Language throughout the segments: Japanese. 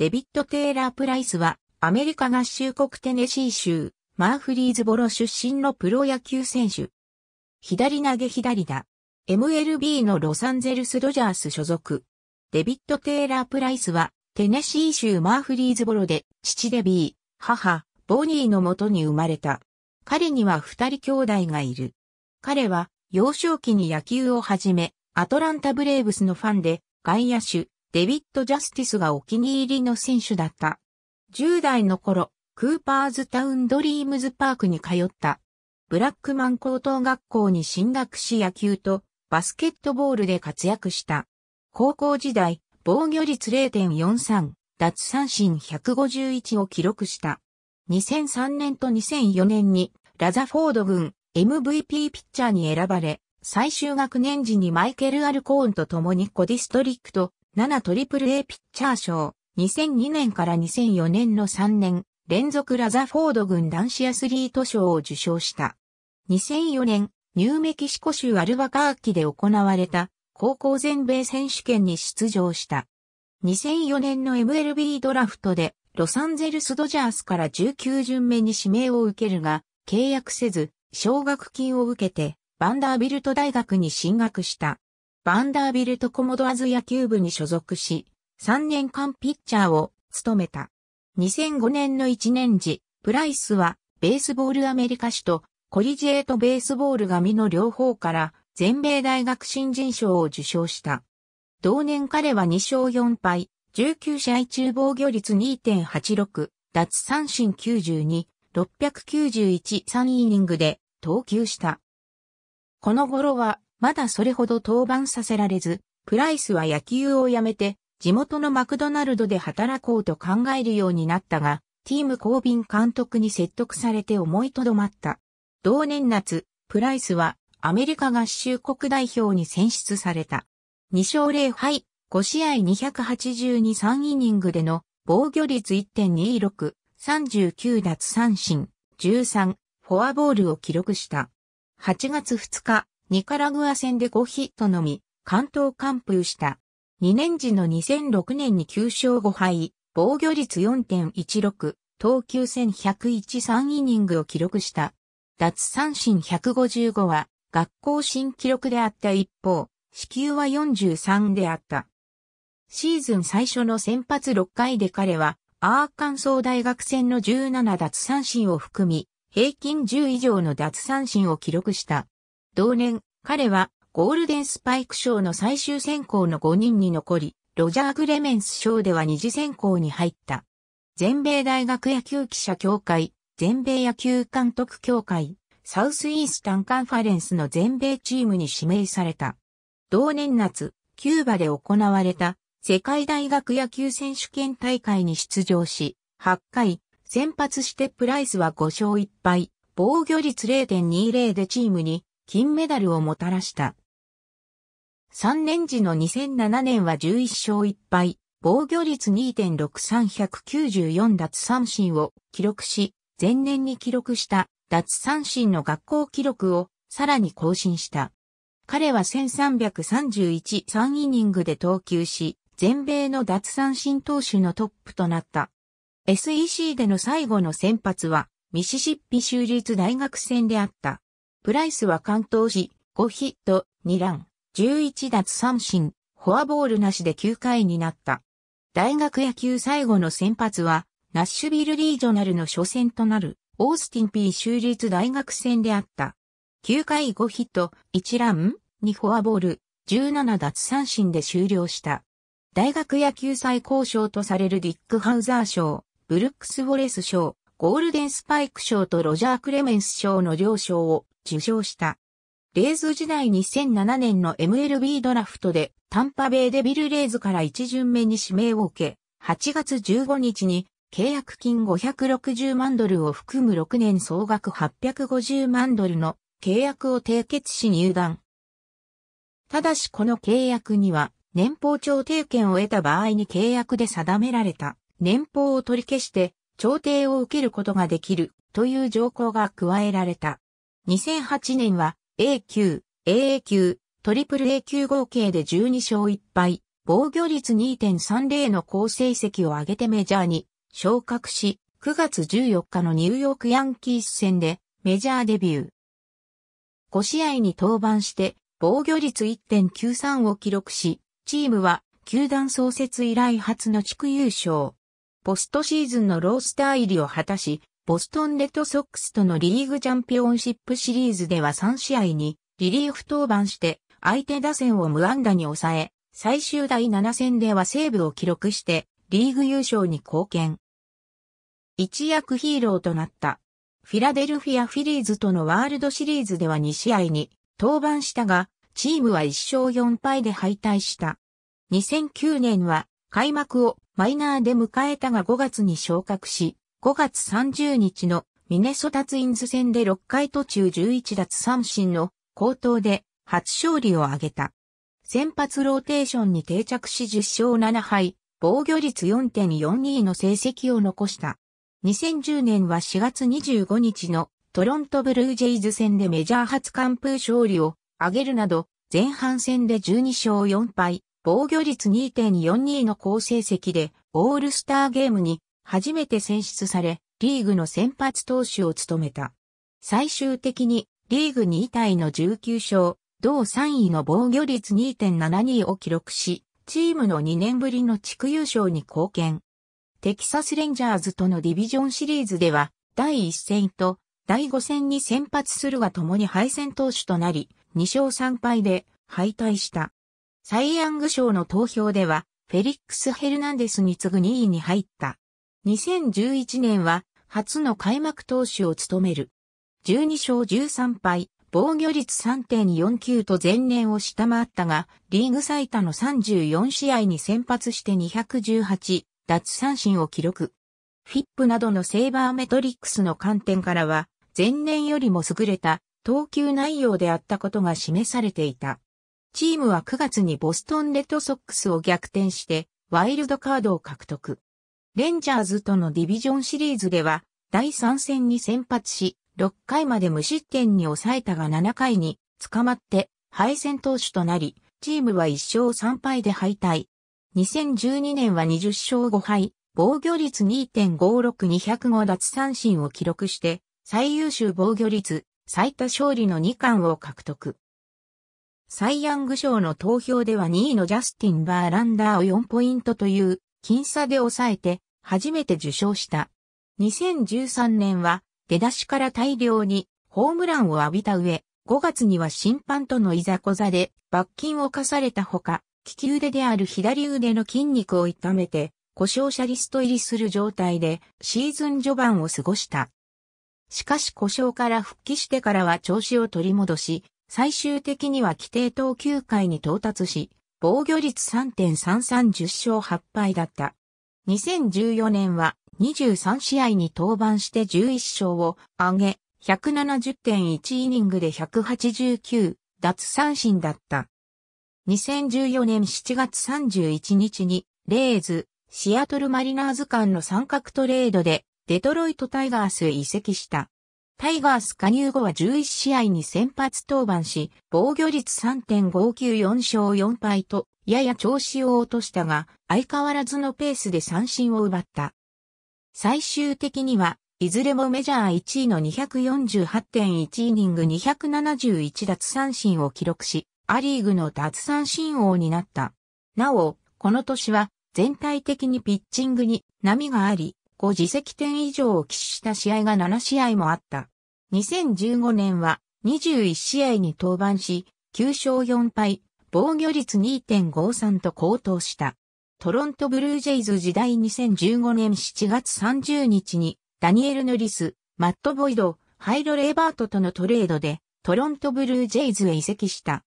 デビッド・テイラー・プライスは、アメリカ合衆国テネシー州、マーフリーズボロ出身のプロ野球選手。左投げ左打。MLB のロサンゼルス・ドジャース所属。デビッド・テイラー・プライスは、テネシー州マーフリーズボロで、父デビー、母、ボニーのもとに生まれた。彼には二人兄弟がいる。彼は、幼少期に野球を始め、アトランタ・ブレーブスのファンで、外野手、デビッド・ジャスティスがお気に入りの選手だった。10代の頃、クーパーズタウンドリームズパークに通った。ブラックマン高等学校に進学し野球とバスケットボールで活躍した。高校時代、防御率0.43、奪三振151を記録した。2003年と2004年にラザフォード軍 MVP ピッチャーに選ばれ、最終学年時にマイケル・アルコーンと共にコディストリクト 7AAA ピッチャー賞、2002年から2004年の3年、連続ラザフォード軍男子アスリート賞を受賞した。2004年、ニューメキシコ州アルバカーキで行われた高校全米選手権に出場した。2004年の MLB ドラフトでロサンゼルスドジャースから19巡目に指名を受けるが、契約せず、奨学金を受けてバンダービルト大学に進学した。バンダービルトコモドアズ野球部に所属し、3年間ピッチャーを務めた。2005年の1年時、プライスはベースボールアメリカ史とコリジエートベースボール紙の両方から全米大学新人賞を受賞した。同年彼は2勝4敗、19試合中防御率2.86、奪三振92、691、3イニングで投球した。この頃はまだそれほど登板させられず、プライスは野球をやめて、地元のマクドナルドで働こうと考えるようになったが、ティーム・コービン監督に説得されて思いとどまった。同年夏、プライスはアメリカ合衆国代表に選出された。2勝0敗、5試合282、3イニングでの防御率1.26、39奪三振、13、フォアボールを記録した。8月2日、ニカラグア戦で5ヒットのみ、関東完封した。2年時の2006年に9勝5敗、防御率4.16、投球1101-3イニングを記録した。脱三振155は、学校新記録であった一方、死球は43であった。シーズン最初の先発6回で彼は、アーカンソー大学戦の17脱三振を含み、平均10以上の脱三振を記録した。同年、彼はゴールデンスパイク賞の最終選考の5人に残り、ロジャー・クレメンス賞では二次選考に入った。全米大学野球記者協会、全米野球監督協会、サウスイースタンカンファレンスの全米チームに指名された。同年夏、キューバで行われた世界大学野球選手権大会に出場し、8回、先発してプライスは5勝1敗、防御率0.20でチームに金メダルをもたらした。3年時の2007年は11勝1敗、防御率2.63194奪三振を記録し、前年に記録した奪三振の学校記録をさらに更新した。彼は1331-3イニングで投球し、全米の奪三振投手のトップとなった。SEC での最後の先発は、ミシシッピ州立大学戦であった。プライスは関東時5ヒット2ラン、11奪三振、フォアボールなしで9回になった。大学野球最後の先発は、ナッシュビルリージョナルの初戦となる、オースティン P 州立大学戦であった。9回5ヒット、1ラン、2フォアボール、17奪三振で終了した。大学野球最高賞とされるディック・ハウザー賞、ブルックス・ウォレス賞、ゴールデンスパイク賞とロジャー・クレメンス賞の両賞を受賞した。レイズ時代2007年の MLB ドラフトでタンパベイデビルレイズから一巡目に指名を受け、8月15日に契約金560万ドルを含む6年総額850万ドルの契約を締結し入団。ただしこの契約には年俸調停権を得た場合に契約で定められた年俸を取り消して調停を受けることができるという条項が加えられた。2008年は A 級、AA 級、トリプル A 級合計で12勝1敗、防御率2.30の好成績を上げてメジャーに昇格し、9月14日のニューヨークヤンキース戦でメジャーデビュー。5試合に登板して防御率1.93を記録し、チームは球団創設以来初の地区優勝。ポストシーズンのロースター入りを果たし、ボストンレッドソックスとのリーグチャンピオンシップシリーズでは3試合にリリーフ登板して相手打線を無安打に抑え、最終第7戦ではセーブを記録してリーグ優勝に貢献。一躍ヒーローとなった。フィラデルフィア・フィリーズとのワールドシリーズでは2試合に登板したが、チームは1勝4敗で敗退した。2009年は開幕をマイナーで迎えたが5月に昇格し、5月30日のミネソタツインズ戦で6回途中11奪三振の高騰で初勝利を挙げた。先発ローテーションに定着し10勝7敗、防御率4.42の成績を残した。2010年は4月25日のトロントブルージェイズ戦でメジャー初完封勝利を挙げるなど、前半戦で12勝4敗、防御率2.42の好成績でオールスターゲームに初めて選出され、リーグの先発投手を務めた。最終的に、リーグ2位タイの19勝、同3位の防御率2.72を記録し、チームの2年ぶりの地区優勝に貢献。テキサスレンジャーズとのディビジョンシリーズでは、第1戦と第5戦に先発するが共に敗戦投手となり、2勝3敗で敗退した。サイ・ヤング賞の投票では、フェリックス・ヘルナンデスに次ぐ2位に入った。2011年は初の開幕投手を務める。12勝13敗、防御率3.49と前年を下回ったが、リーグ最多の34試合に先発して218、奪三振を記録。フィップなどのセーバーメトリックスの観点からは、前年よりも優れた投球内容であったことが示されていた。チームは9月にボストンレッドソックスを逆転して、ワイルドカードを獲得。レンジャーズとのディビジョンシリーズでは、第3戦に先発し、6回まで無失点に抑えたが7回に捕まって敗戦投手となり、チームは1勝3敗で敗退。2012年は20勝5敗、防御率2.56205奪三振を記録して、最優秀防御率、最多勝利の2冠を獲得。サイ・ヤング賞の投票では2位のジャスティン・バーランダーを4ポイントという僅差で抑えて初めて受賞した。2013年は出だしから大量にホームランを浴びた上、5月には審判とのいざこざで罰金を課されたほか、利き腕である左腕の筋肉を痛めて故障者リスト入りする状態でシーズン序盤を過ごした。しかし故障から復帰してからは調子を取り戻し、最終的には規定投球回に到達し、防御率3.3310勝8敗だった。2014年は23試合に登板して11勝を挙げ、170.1イニングで189奪三振だった。2014年7月31日に、レイズ、シアトルマリナーズ間の三角トレードで、デトロイトタイガース移籍した。タイガース加入後は11試合に先発登板し、防御率3.594勝4敗と、やや調子を落としたが、相変わらずのペースで三振を奪った。最終的には、いずれもメジャー1位の248.1イニング271奪三振を記録し、アリーグの奪三振王になった。なお、この年は全体的にピッチングに波があり、5自責点以上を喫した試合が7試合もあった。2015年は21試合に登板し、9勝4敗、防御率2.53と高騰した。トロントブルージェイズ時代2015年7月30日に、ダニエル・ヌリス、マット・ボイド、ハイロ・レーバートとのトレードで、トロントブルージェイズへ移籍した。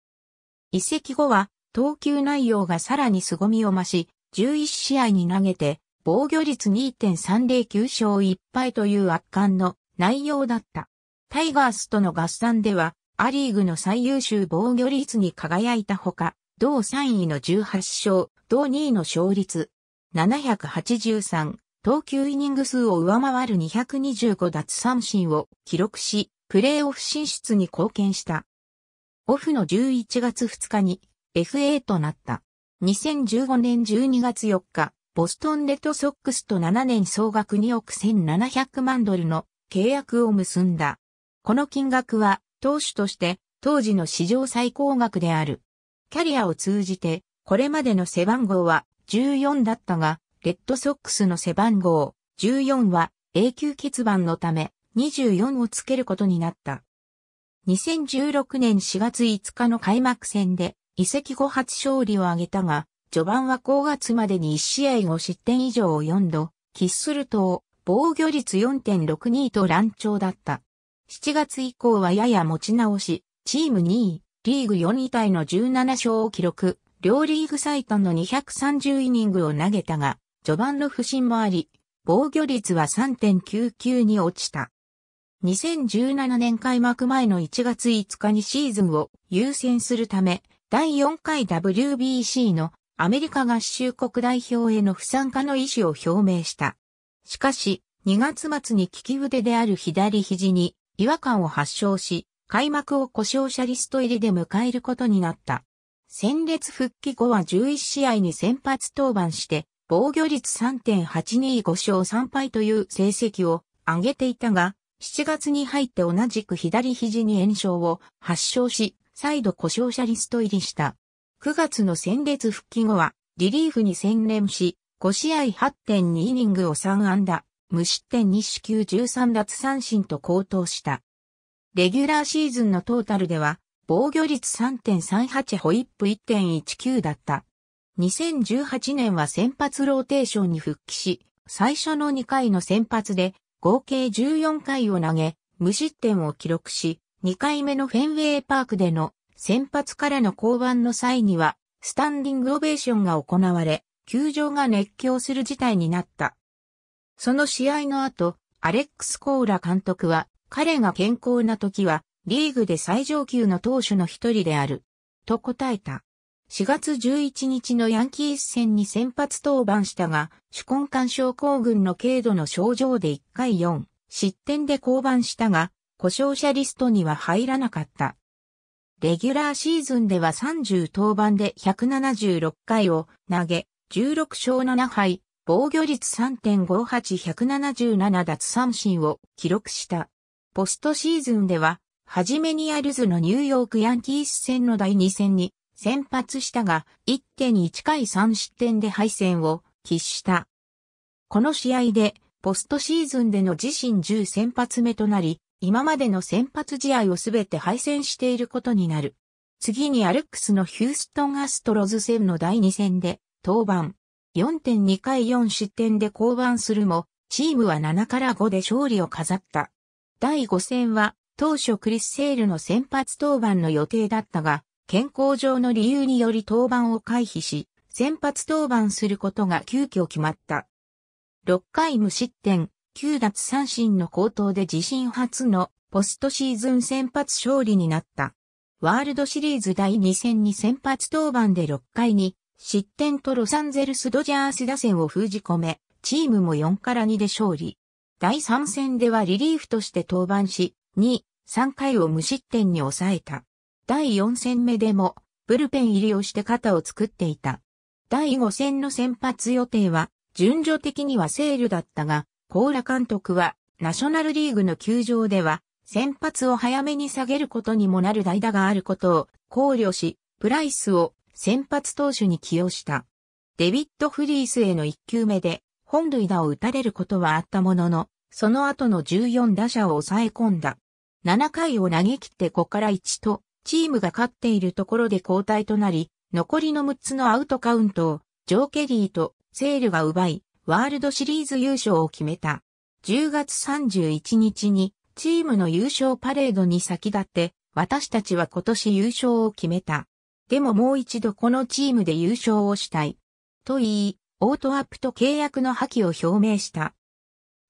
移籍後は、投球内容がさらに凄みを増し、11試合に投げて、防御率2.309勝1敗という圧巻の内容だった。タイガースとの合算では、アリーグの最優秀防御率に輝いたほか、同3位の18勝、同2位の勝率、783、投球イニング数を上回る225奪三振を記録し、プレーオフ進出に貢献した。オフの11月2日に FA となった。2015年12月4日、ボストンレッドソックスと7年総額2億1700万ドルの契約を結んだ。この金額は、投手として当時の史上最高額である。キャリアを通じて、これまでの背番号は14だったが、レッドソックスの背番号14は永久欠番のため24をつけることになった。2016年4月5日の開幕戦で移籍後初勝利を挙げたが、序盤は5月までに1試合を失点以上を4度、喫すると防御率4.62と乱調だった。7月以降はやや持ち直し、チーム2位、リーグ4位タイの17勝を記録、両リーグ最トの230イニングを投げたが、序盤の不振もあり、防御率は3.99に落ちた。2017年開幕前の1月5日にシーズンを優先するため、第4回 WBC のアメリカ合衆国代表への不参加の意思を表明した。しかし、2月末に利き腕である左肘に違和感を発症し、開幕を故障者リスト入りで迎えることになった。戦列復帰後は11試合に先発登板して、防御率3.825勝3敗という成績を上げていたが、7月に入って同じく左肘に炎症を発症し、再度故障者リスト入りした。9月の戦列復帰後は、リリーフに専念し、5試合8.2イニングを3安打、無失点2四球13奪三振と高騰した。レギュラーシーズンのトータルでは、防御率3.38ホイップ1.19だった。2018年は先発ローテーションに復帰し、最初の2回の先発で合計14回を投げ、無失点を記録し、2回目のフェンウェイパークでの先発からの降板の際には、スタンディングオベーションが行われ、球場が熱狂する事態になった。その試合の後、アレックス・コーラ監督は、彼が健康な時は、リーグで最上級の投手の一人である。と答えた。4月11日のヤンキース戦に先発登板したが、主根管症候群の軽度の症状で1回4、失点で降板したが、故障者リストには入らなかった。レギュラーシーズンでは30登板で176回を投げ、16勝7敗、防御率3.58177奪三振を記録した。ポストシーズンでは、はじめにアルズのニューヨークヤンキース戦の第2戦に先発したが、1.1回3失点で敗戦を喫した。この試合で、ポストシーズンでの自身10先発目となり、今までの先発試合をすべて敗戦していることになる。次にアルックスのヒューストンアストロズ戦の第2戦で登板。4.2回4失点で降板するも、チームは7から5で勝利を飾った。第5戦は、当初クリス・セールの先発登板の予定だったが、健康上の理由により登板を回避し、先発登板することが急遽決まった。6回無失点、9奪三振の高騰で自身初のポストシーズン先発勝利になった。ワールドシリーズ第2戦に先発登板で6回に失点とロサンゼルスドジャース打線を封じ込め、チームも4から2で勝利。第3戦ではリリーフとして登板し、2、3回を無失点に抑えた。第4戦目でも、ブルペン入りをして肩を作っていた。第5戦の先発予定は、順序的にはセールだったが、コーラ監督は、ナショナルリーグの球場では、先発を早めに下げることにもなる代打があることを考慮し、プライスを先発投手に起用した。デビッド・フリースへの1球目で本塁打を打たれることはあったものの、その後の14打者を抑え込んだ。7回を投げ切って5から1と、チームが勝っているところで交代となり、残りの6つのアウトカウントを、ジョー・ケリーとセールが奪い、ワールドシリーズ優勝を決めた。10月31日に、チームの優勝パレードに先立って、私たちは今年優勝を決めた。でももう一度このチームで優勝をしたい。と言い、オートアップと契約の破棄を表明した。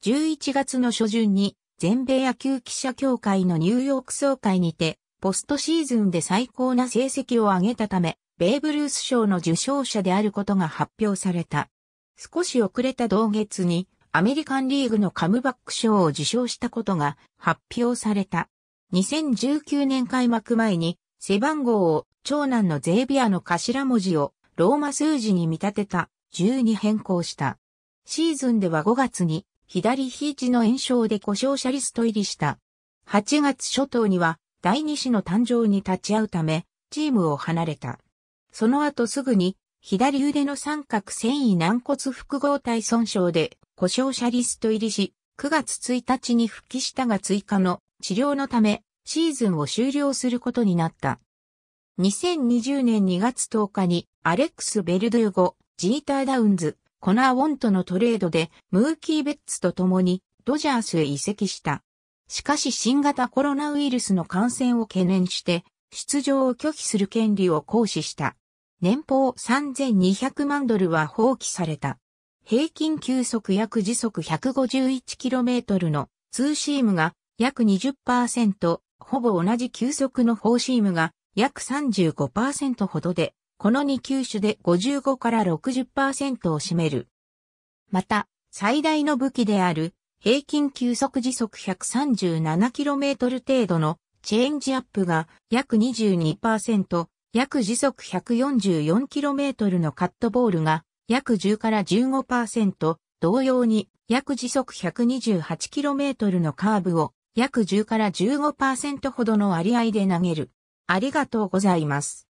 11月の初旬に全米野球記者協会のニューヨーク総会にて、ポストシーズンで最高な成績を上げたため、ベーブ・ルース賞の受賞者であることが発表された。少し遅れた同月に、アメリカンリーグのカムバック賞を受賞したことが発表された。2019年開幕前に背番号を長男のゼービアの頭文字をローマ数字に見立てた10に変更した。シーズンでは5月に左肘の炎症で故障者リスト入りした。8月初頭には第2子の誕生に立ち会うためチームを離れた。その後すぐに左腕の三角繊維軟骨複合体損傷で故障者リスト入りし、9月1日に復帰したが追加の治療のためシーズンを終了することになった。2020年2月10日にアレックス・ベルドゥーゴ、ジーター・ダウンズ、コナー・ウォントのトレードでムーキー・ベッツと共にドジャースへ移籍した。しかし新型コロナウイルスの感染を懸念して出場を拒否する権利を行使した。年俸3200万ドルは放棄された。平均球速約時速 151km のツーシームが約20%、ほぼ同じ球速のフォーシームが約35%ほどで、この2球種で55から60%を占める。また、最大の武器である平均球速時速 137km 程度のチェンジアップが約22%、約時速 144km のカットボールが約10から15%、同様に約時速 128km のカーブを約10から15%ほどの割合で投げる。ありがとうございます。